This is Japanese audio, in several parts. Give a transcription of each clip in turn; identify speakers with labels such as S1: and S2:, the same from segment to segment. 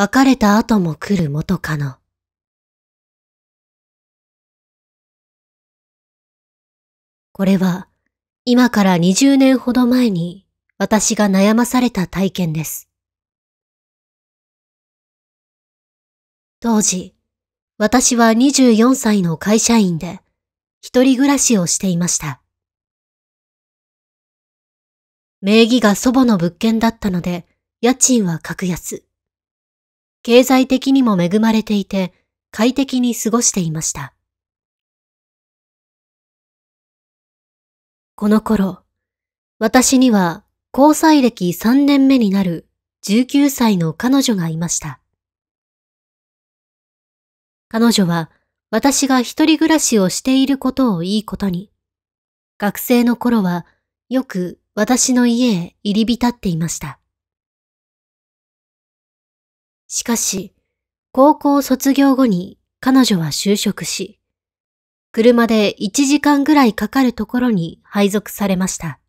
S1: 別れた後も来る元カノ。これは今から20年ほど前に私が悩まされた体験です。当時、私は24歳の会社員で一人暮らしをしていました。名義が祖母の物件だったので家賃は格安。経済的にも恵まれていて、快適に過ごしていました。この頃、私には交際歴3年目になる19歳の彼女がいました。彼女は私が一人暮らしをしていることをいいことに、学生の頃はよく私の家へ入り浸っていました。しかし、高校卒業後に彼女は就職し、車で1時間ぐらいかかるところに配属されました。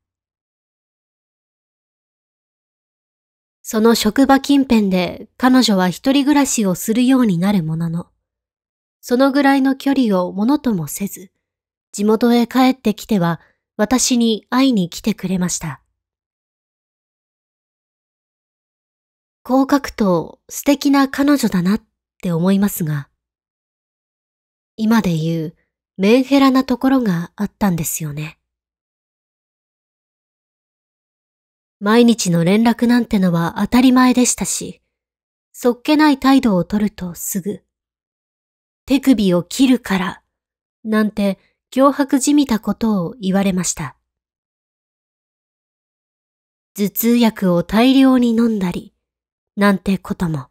S1: その職場近辺で彼女は一人暮らしをするようになるものの、そのぐらいの距離をものともせず、地元へ帰ってきては私に会いに来てくれました。こう書くと素敵な彼女だなって思いますが、今で言うメンヘラなところがあったんですよね。毎日の連絡なんてのは当たり前でしたし、そっけない態度をとるとすぐ、手首を切るから、なんて脅迫じみたことを言われました。頭痛薬を大量に飲んだり、なんてことも。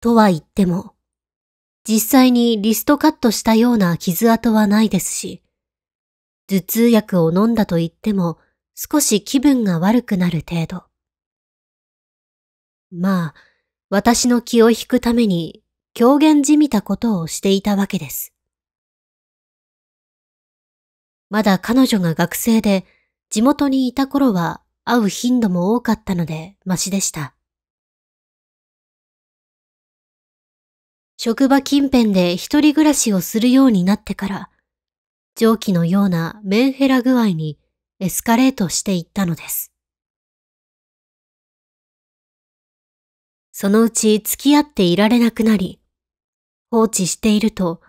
S1: とは言っても、実際にリストカットしたような傷跡はないですし、頭痛薬を飲んだと言っても少し気分が悪くなる程度。まあ、私の気を引くために狂言じみたことをしていたわけです。まだ彼女が学生で地元にいた頃は会う頻度も多かったので、マシでした。職場近辺で一人暮らしをするようになってから、蒸気のようなメンヘラ具合にエスカレートしていったのです。そのうち付き合っていられなくなり、放置していると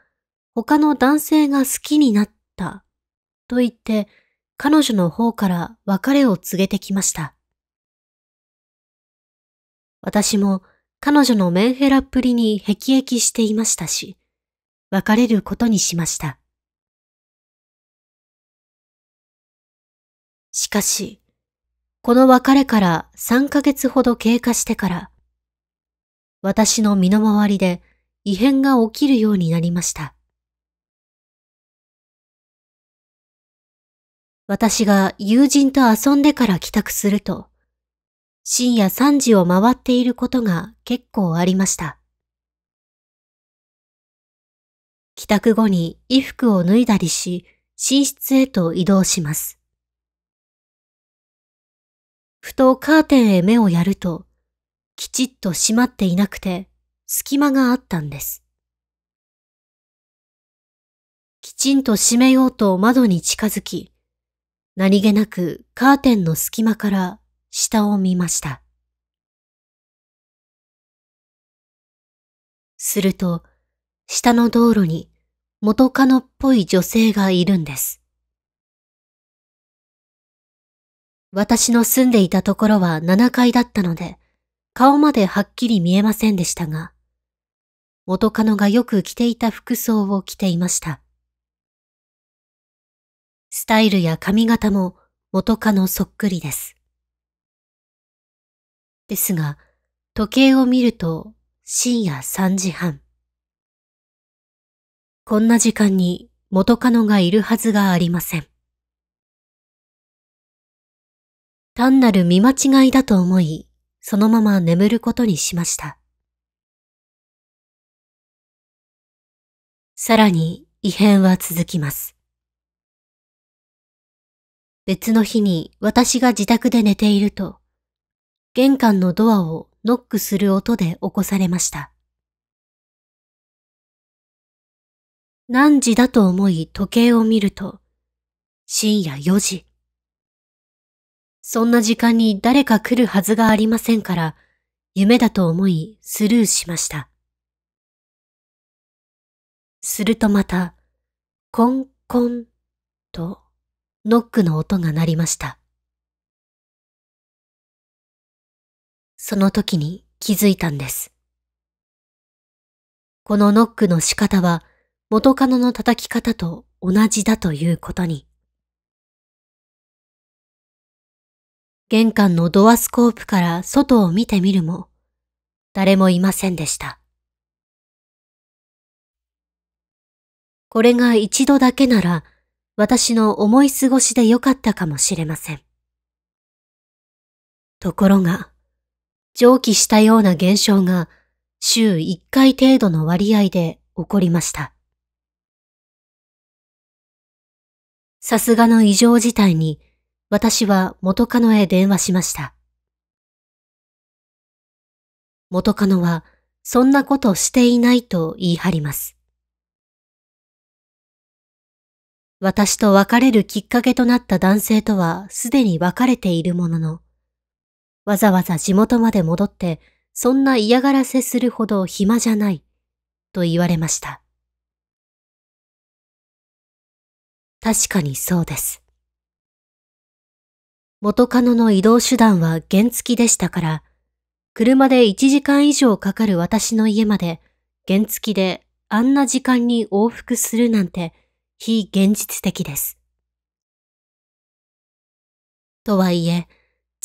S1: 他の男性が好きになったと言って彼女の方から別れを告げてきました。私も彼女のメンヘラっぷりに辟易していましたし、別れることにしました。しかし、この別れから3ヶ月ほど経過してから、私の身の回りで異変が起きるようになりました。私が友人と遊んでから帰宅すると、深夜3時を回っていることが結構ありました。帰宅後に衣服を脱いだりし、寝室へと移動します。ふとカーテンへ目をやると、きちっと閉まっていなくて、隙間があったんです。きちんと閉めようと窓に近づき、何気なくカーテンの隙間から下を見ました。すると、下の道路に元カノっぽい女性がいるんです。私の住んでいたところは7階だったので、顔まではっきり見えませんでしたが、元カノがよく着ていた服装を着ていました。スタイルや髪型も元カノそっくりです。ですが、時計を見ると深夜3時半。こんな時間に元カノがいるはずがありません。単なる見間違いだと思い、そのまま眠ることにしました。さらに異変は続きます。別の日に私が自宅で寝ていると、玄関のドアをノックする音で起こされました。何時だと思い時計を見ると、深夜4時。そんな時間に誰か来るはずがありませんから、夢だと思いスルーしました。するとまた、コンコンとノックの音が鳴りました。その時に気づいたんです。このノックの仕方は元カノの叩き方と同じだということに。玄関のドアスコープから外を見てみるも、誰もいませんでした。これが一度だけなら私の思い過ごしでよかったかもしれません。ところが、蒸気したような現象が週1回程度の割合で起こりました。さすがの異常事態に、私は元カノへ電話しました。元カノは、そんなことしていないと言い張ります。私と別れるきっかけとなった男性とはすでに別れているものの、わざわざ地元まで戻って、そんな嫌がらせするほど暇じゃない、と言われました。確かにそうです。元カノの移動手段は原付きでしたから、車で1時間以上かかる私の家まで、原付きであんな時間に往復するなんて、非現実的です。とはいえ、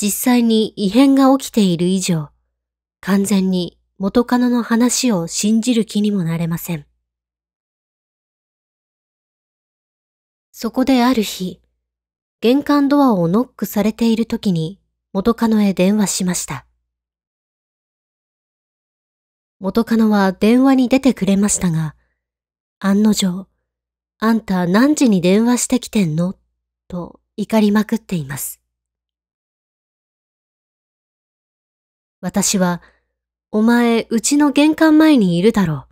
S1: 実際に異変が起きている以上、完全に元カノの話を信じる気にもなれません。そこである日、玄関ドアをノックされている時に元カノへ電話しました。元カノは電話に出てくれましたが、案の定、あんた何時に電話してきてんのと怒りまくっています。私は、お前、うちの玄関前にいるだろう。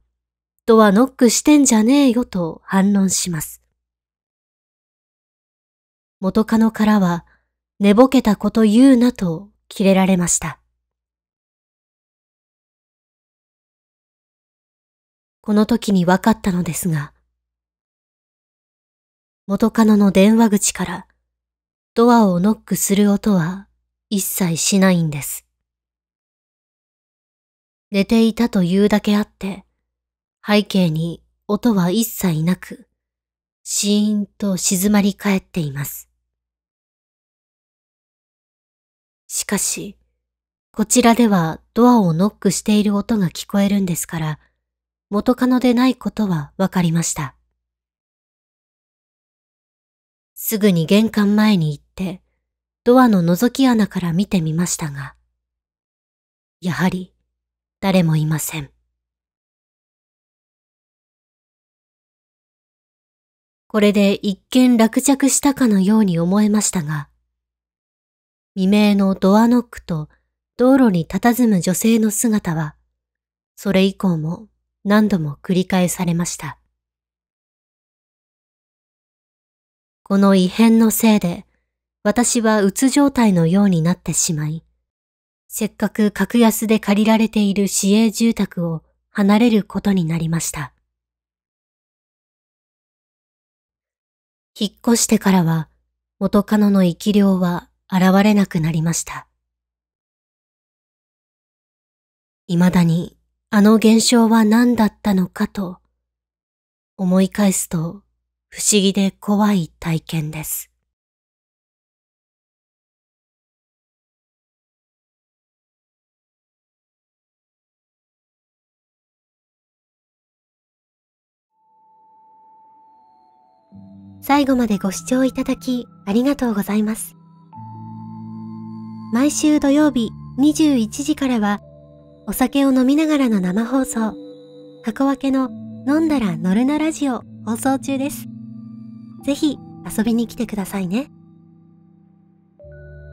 S1: ドアノックしてんじゃねえよと反論します。元カノからは、寝ぼけたこと言うなとキレられました。この時に分かったのですが、元カノの電話口からドアをノックする音は一切しないんです。寝ていたというだけあって、背景に音は一切なく、シーンと静まり返っています。しかし、こちらではドアをノックしている音が聞こえるんですから、元カノでないことはわかりました。すぐに玄関前に行って、ドアの覗き穴から見てみましたが、やはり誰もいません。これで一見落着したかのように思えましたが、未明のドアノックと道路に佇む女性の姿は、それ以降も何度も繰り返されました。この異変のせいで、私はうつ状態のようになってしまい、せっかく格安で借りられている市営住宅を離れることになりました。引っ越してからは元カノの生き量は現れなくなりました。未だにあの現象は何だったのかと思い返すと不思議で怖い体験です。最後までご視聴いただきありがとうございます。毎週土曜日21時からはお酒を飲みながらの生放送、箱分けの飲んだら乗るなラジオ放送中です。ぜひ遊びに来てくださいね。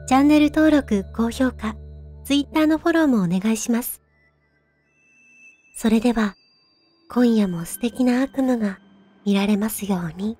S1: チャンネル登録、高評価、Twitter のフォローもお願いします。それでは、今夜も素敵な悪夢が見られますように。